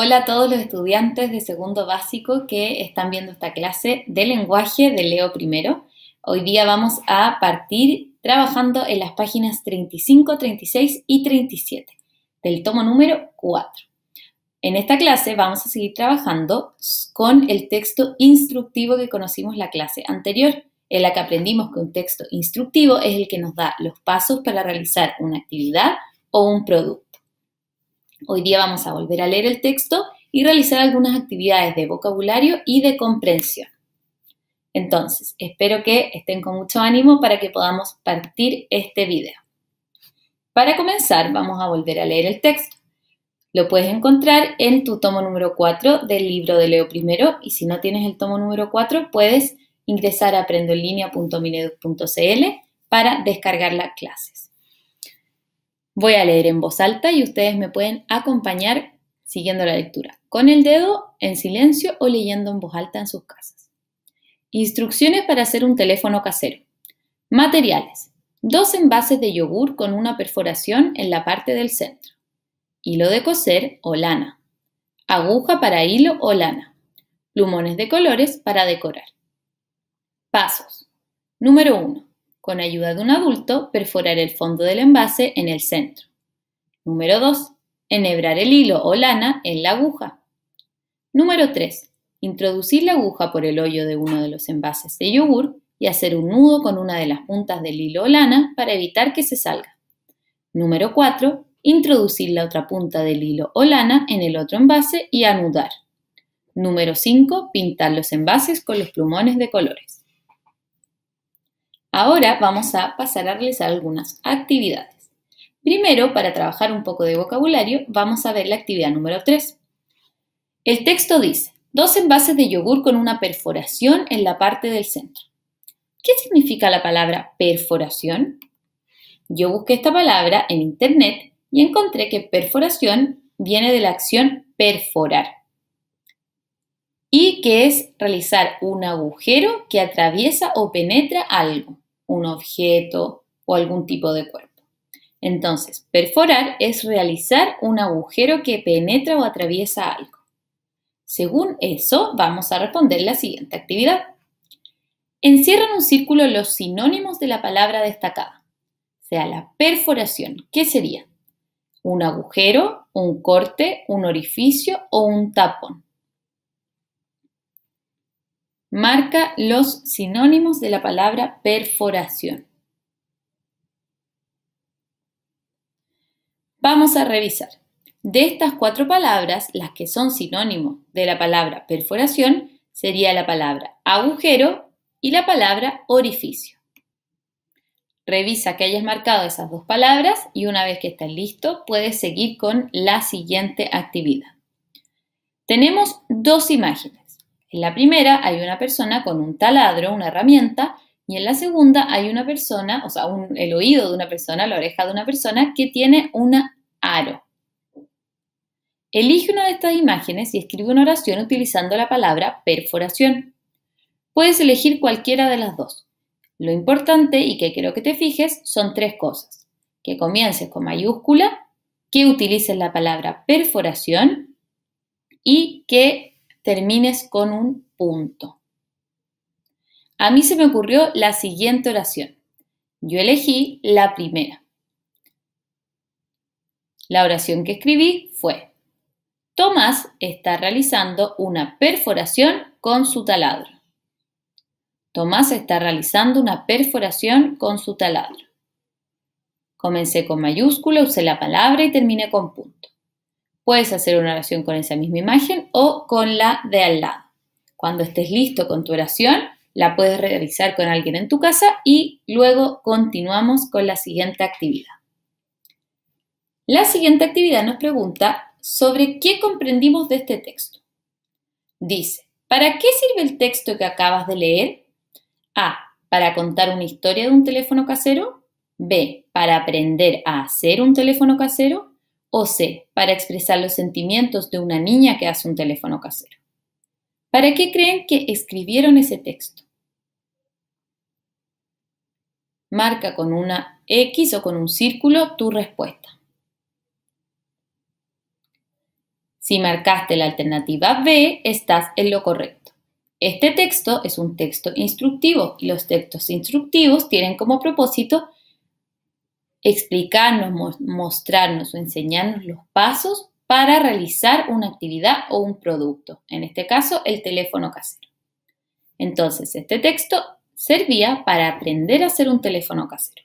Hola a todos los estudiantes de segundo básico que están viendo esta clase de lenguaje de Leo primero. Hoy día vamos a partir trabajando en las páginas 35, 36 y 37 del tomo número 4. En esta clase vamos a seguir trabajando con el texto instructivo que conocimos la clase anterior, en la que aprendimos que un texto instructivo es el que nos da los pasos para realizar una actividad o un producto. Hoy día vamos a volver a leer el texto y realizar algunas actividades de vocabulario y de comprensión. Entonces, espero que estén con mucho ánimo para que podamos partir este video. Para comenzar, vamos a volver a leer el texto. Lo puedes encontrar en tu tomo número 4 del libro de Leo primero y si no tienes el tomo número 4, puedes ingresar a aprendoenlinea.mineduc.cl para descargar las clases. Voy a leer en voz alta y ustedes me pueden acompañar siguiendo la lectura, con el dedo, en silencio o leyendo en voz alta en sus casas. Instrucciones para hacer un teléfono casero. Materiales. Dos envases de yogur con una perforación en la parte del centro. Hilo de coser o lana. Aguja para hilo o lana. Plumones de colores para decorar. Pasos. Número 1 con ayuda de un adulto, perforar el fondo del envase en el centro. Número 2. Enhebrar el hilo o lana en la aguja. Número 3. Introducir la aguja por el hoyo de uno de los envases de yogur y hacer un nudo con una de las puntas del hilo o lana para evitar que se salga. Número 4. Introducir la otra punta del hilo o lana en el otro envase y anudar. Número 5. Pintar los envases con los plumones de colores. Ahora vamos a pasar a realizar algunas actividades. Primero, para trabajar un poco de vocabulario, vamos a ver la actividad número 3. El texto dice, dos envases de yogur con una perforación en la parte del centro. ¿Qué significa la palabra perforación? Yo busqué esta palabra en internet y encontré que perforación viene de la acción perforar y que es realizar un agujero que atraviesa o penetra algo un objeto o algún tipo de cuerpo. Entonces, perforar es realizar un agujero que penetra o atraviesa algo. Según eso, vamos a responder la siguiente actividad. Encierra en un círculo los sinónimos de la palabra destacada, sea la perforación. ¿Qué sería? Un agujero, un corte, un orificio o un tapón. Marca los sinónimos de la palabra perforación. Vamos a revisar. De estas cuatro palabras, las que son sinónimos de la palabra perforación sería la palabra agujero y la palabra orificio. Revisa que hayas marcado esas dos palabras y una vez que estés listo, puedes seguir con la siguiente actividad. Tenemos dos imágenes. En la primera hay una persona con un taladro, una herramienta, y en la segunda hay una persona, o sea, el oído de una persona, la oreja de una persona que tiene un aro. Elige una de estas imágenes y escribe una oración utilizando la palabra perforación. Puedes elegir cualquiera de las dos. Lo importante y que quiero que te fijes son tres cosas. Que comiences con mayúscula, que utilices la palabra perforación y que termines con un punto. A mí se me ocurrió la siguiente oración. Yo elegí la primera. La oración que escribí fue, Tomás está realizando una perforación con su taladro. Tomás está realizando una perforación con su taladro. Comencé con mayúscula, usé la palabra y terminé con punto. Puedes hacer una oración con esa misma imagen o con la de al lado. Cuando estés listo con tu oración, la puedes realizar con alguien en tu casa y luego continuamos con la siguiente actividad. La siguiente actividad nos pregunta sobre qué comprendimos de este texto. Dice, ¿para qué sirve el texto que acabas de leer? A. Para contar una historia de un teléfono casero. B. Para aprender a hacer un teléfono casero o C, para expresar los sentimientos de una niña que hace un teléfono casero. ¿Para qué creen que escribieron ese texto? Marca con una X o con un círculo tu respuesta. Si marcaste la alternativa B, estás en lo correcto. Este texto es un texto instructivo y los textos instructivos tienen como propósito explicarnos, mostrarnos o enseñarnos los pasos para realizar una actividad o un producto, en este caso el teléfono casero. Entonces, este texto servía para aprender a hacer un teléfono casero.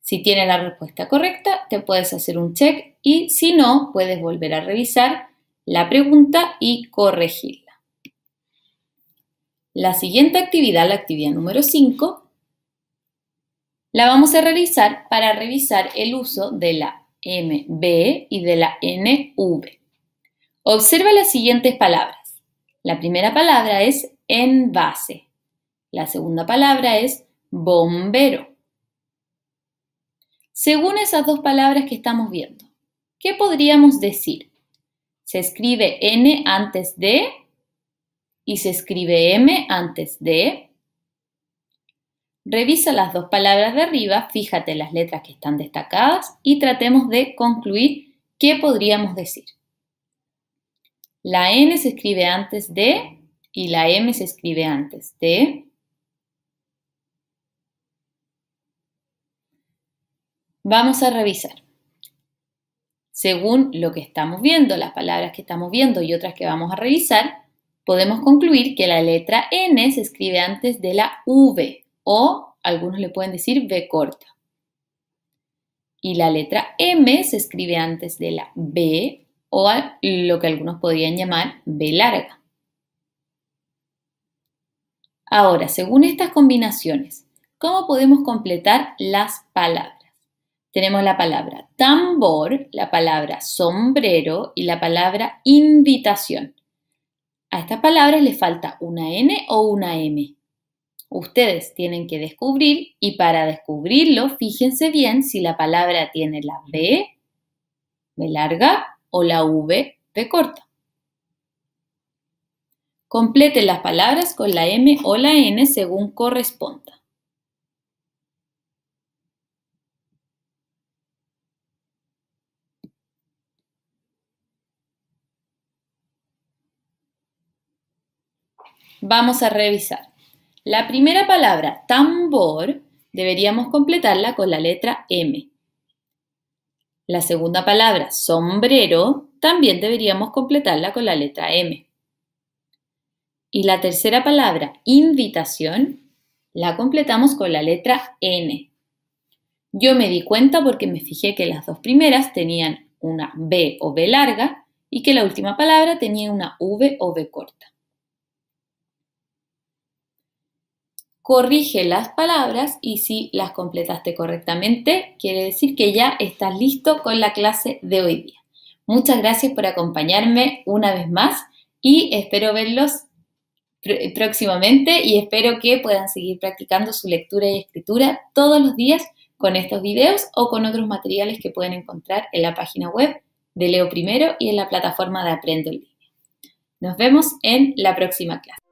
Si tienes la respuesta correcta, te puedes hacer un check y si no, puedes volver a revisar la pregunta y corregirla. La siguiente actividad, la actividad número 5, la vamos a realizar para revisar el uso de la MB y de la NV. Observa las siguientes palabras. La primera palabra es envase. La segunda palabra es bombero. Según esas dos palabras que estamos viendo, ¿qué podríamos decir? Se escribe N antes de y se escribe M antes de Revisa las dos palabras de arriba, fíjate las letras que están destacadas y tratemos de concluir qué podríamos decir. La N se escribe antes de y la M se escribe antes de. Vamos a revisar. Según lo que estamos viendo, las palabras que estamos viendo y otras que vamos a revisar, podemos concluir que la letra N se escribe antes de la V o algunos le pueden decir B corta. Y la letra M se escribe antes de la B o lo que algunos podrían llamar B larga. Ahora, según estas combinaciones, ¿cómo podemos completar las palabras? Tenemos la palabra tambor, la palabra sombrero y la palabra invitación. A estas palabras les falta una N o una M ustedes tienen que descubrir y para descubrirlo, fíjense bien si la palabra tiene la B, B larga o la V, B corta. Complete las palabras con la M o la N según corresponda. Vamos a revisar. La primera palabra, tambor, deberíamos completarla con la letra M. La segunda palabra, sombrero, también deberíamos completarla con la letra M. Y la tercera palabra, invitación, la completamos con la letra N. Yo me di cuenta porque me fijé que las dos primeras tenían una B o B larga y que la última palabra tenía una V o V corta. corrige las palabras y si las completaste correctamente, quiere decir que ya estás listo con la clase de hoy día. Muchas gracias por acompañarme una vez más y espero verlos próximamente y espero que puedan seguir practicando su lectura y escritura todos los días con estos videos o con otros materiales que pueden encontrar en la página web de Leo Primero y en la plataforma de Aprendo en Línea. Nos vemos en la próxima clase.